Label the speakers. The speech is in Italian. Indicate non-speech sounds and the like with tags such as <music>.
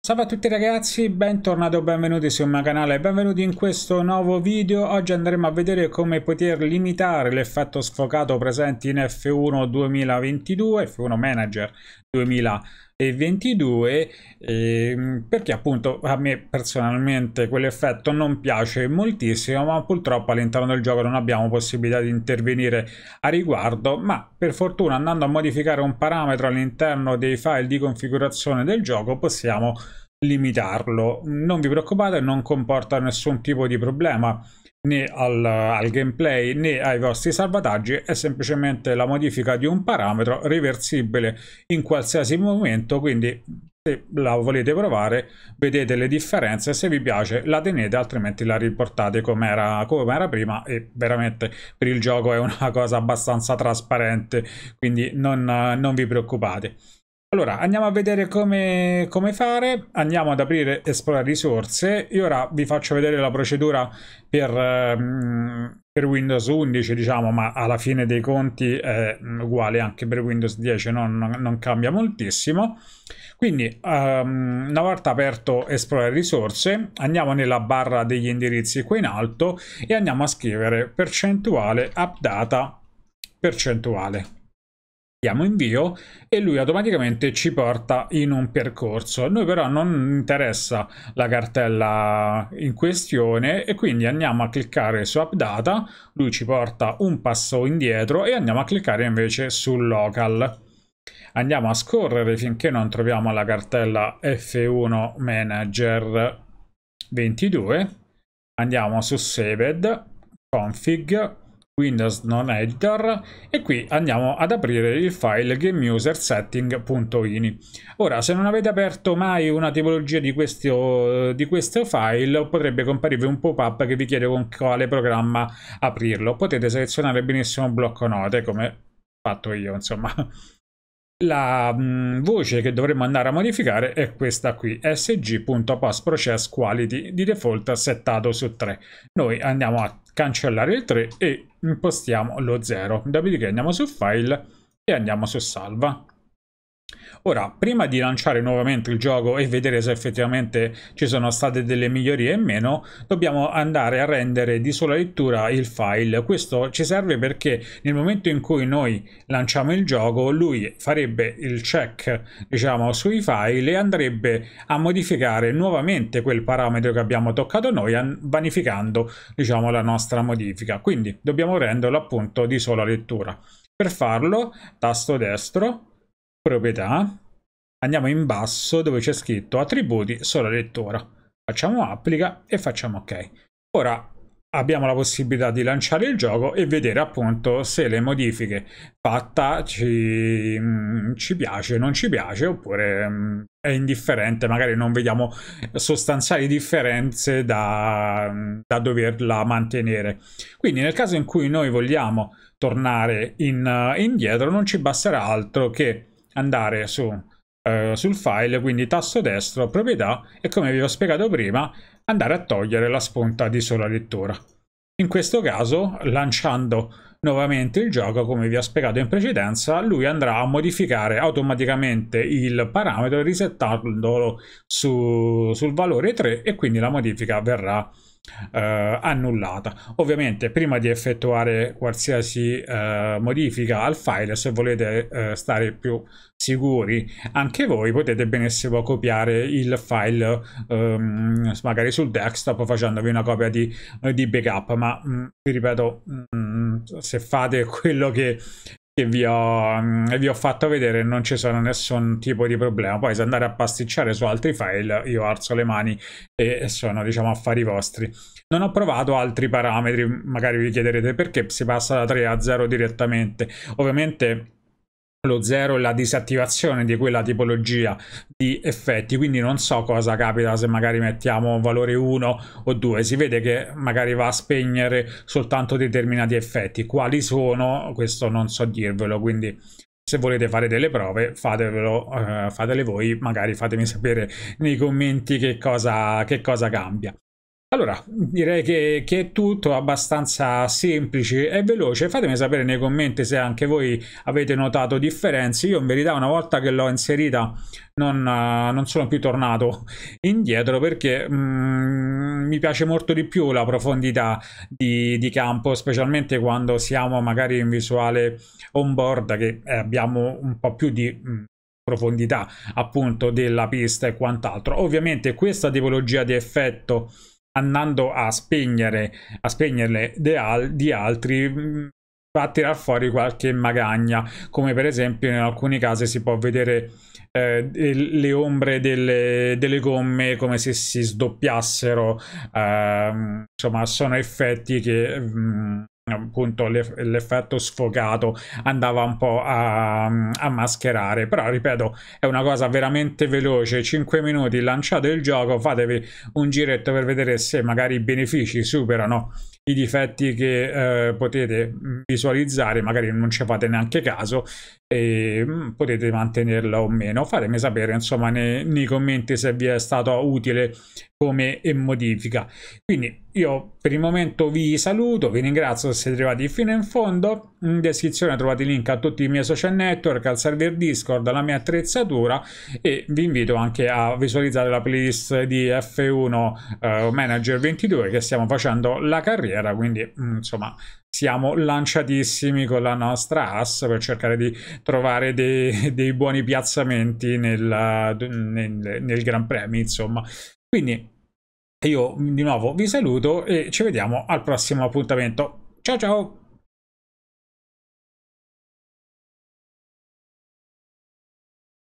Speaker 1: Salve a tutti ragazzi, bentornati o benvenuti sul mio canale, benvenuti in questo nuovo video. Oggi andremo a vedere come poter limitare l'effetto sfocato presente in F1 2022, F1 Manager 2022 e 22 eh, perché appunto a me personalmente quell'effetto non piace moltissimo ma purtroppo all'interno del gioco non abbiamo possibilità di intervenire a riguardo ma per fortuna andando a modificare un parametro all'interno dei file di configurazione del gioco possiamo limitarlo non vi preoccupate non comporta nessun tipo di problema né al, al gameplay né ai vostri salvataggi, è semplicemente la modifica di un parametro riversibile in qualsiasi momento, quindi se la volete provare vedete le differenze se vi piace la tenete altrimenti la riportate come era, come era prima e veramente per il gioco è una cosa abbastanza trasparente quindi non, non vi preoccupate allora, andiamo a vedere come, come, fare, andiamo ad aprire Esplora risorse e ora vi faccio vedere la procedura per, ehm, per, Windows 11, diciamo, ma alla fine dei conti è uguale anche per Windows 10, non, non cambia moltissimo. Quindi, um, una volta aperto Esplora risorse, andiamo nella barra degli indirizzi qui in alto e andiamo a scrivere percentuale updata, percentuale diamo invio e lui automaticamente ci porta in un percorso noi però non interessa la cartella in questione e quindi andiamo a cliccare su updata lui ci porta un passo indietro e andiamo a cliccare invece su local andiamo a scorrere finché non troviamo la cartella f1 manager 22 andiamo su saved config Windows non editor e qui andiamo ad aprire il file gameusersetting.ini. Ora se non avete aperto mai una tipologia di questo, di questo file potrebbe comparirvi un pop-up che vi chiede con quale programma aprirlo. Potete selezionare benissimo un blocco note come fatto io insomma. La mh, mm, voce che dovremmo andare a modificare è questa qui, sg.postprocess quality di default settato su 3. Noi andiamo a cancellare il 3 e impostiamo lo 0. Dopodiché andiamo su File e andiamo su Salva. Ora, prima di lanciare nuovamente il gioco e vedere se effettivamente ci sono state delle migliorie o meno, dobbiamo andare a rendere di sola lettura il file. Questo ci serve perché nel momento in cui noi lanciamo il gioco, lui farebbe il check, diciamo, sui file e andrebbe a modificare nuovamente quel parametro che abbiamo toccato noi, vanificando, diciamo, la nostra modifica. Quindi dobbiamo renderlo appunto di sola lettura. Per farlo, tasto destro, proprietà, andiamo in basso dove c'è scritto attributi sola lettura. Facciamo applica e facciamo ok. Ora abbiamo la possibilità di lanciare il gioco e vedere appunto se le modifiche fatta ci, mm, ci piace non ci piace oppure mm, è indifferente magari non vediamo sostanziali differenze da, da doverla mantenere quindi nel caso in cui noi vogliamo tornare in, uh, indietro non ci basterà altro che andare su, eh, sul file, quindi tasto destro, proprietà e come vi ho spiegato prima andare a togliere la spunta di sola lettura. In questo caso lanciando Nuovamente il gioco, come vi ho spiegato in precedenza, lui andrà a modificare automaticamente il parametro risettandolo su, sul valore 3 e quindi la modifica verrà eh, annullata. Ovviamente prima di effettuare qualsiasi eh, modifica al file, se volete eh, stare più sicuri anche voi, potete benissimo copiare il file ehm, magari sul desktop facendovi una copia di, di backup, ma mh, mm, vi ripeto... Mh, mm, se fate <laughs> quello che, che vi, ho, mm, vi ho fatto vedere non ci sono nessun tipo di problema. Poi se andate a pasticciare su altri file io alzo le mani e sono diciamo affari vostri. Non ho provato altri parametri, magari vi chiederete perché si passa da 3 a 0 direttamente. Ovviamente lo 0 e la disattivazione di quella tipologia di effetti, quindi non so cosa capita se magari mettiamo un valore 1 o 2, si vede che magari va a spegnere soltanto determinati effetti, quali sono questo non so dirvelo, quindi se volete fare delle prove fatevelo, eh, fatele voi, magari fatemi sapere nei commenti che cosa, che cosa cambia. Allora, direi che, che, è tutto abbastanza semplice e veloce. Fatemi sapere nei commenti se anche voi avete notato differenze. Io in verità una volta che l'ho inserita non, uh, non, sono più tornato indietro perché mm, mi piace molto di più la profondità di, di, campo, specialmente quando siamo magari in visuale on board che eh, abbiamo un po' più di mm, profondità appunto della pista e quant'altro. Ovviamente questa tipologia di effetto andando a spegnere a spegnerle al di altri va mm, a tirar fuori qualche magagna come per esempio in alcuni casi si può vedere eh, le ombre delle, delle, gomme come se si sdoppiassero eh, insomma sono effetti che mh, mm, appunto l'effetto sfocato andava un po' a, a, mascherare però ripeto è una cosa veramente veloce 5 minuti lanciate il gioco fatevi un giretto per vedere se magari i benefici superano i difetti che eh, potete mm, visualizzare magari non ci fate neanche caso e mm, potete mantenerla o meno fatemi sapere insomma nei, nei commenti se vi è stato utile come eh, modifica quindi io per il momento vi saluto vi ringrazio se siete arrivati fino in fondo in descrizione trovate il link a tutti i miei social network al server discord alla mia attrezzatura e vi invito anche a visualizzare la playlist di F1 eh, manager 22 che stiamo facendo la carriera quindi mm, insomma siamo lanciatissimi con la nostra ass per cercare di trovare dei, <laughs> dei buoni piazzamenti nel, nel, nel Gran Premio, insomma. Quindi io di nuovo vi saluto e ci vediamo al prossimo appuntamento. Ciao ciao!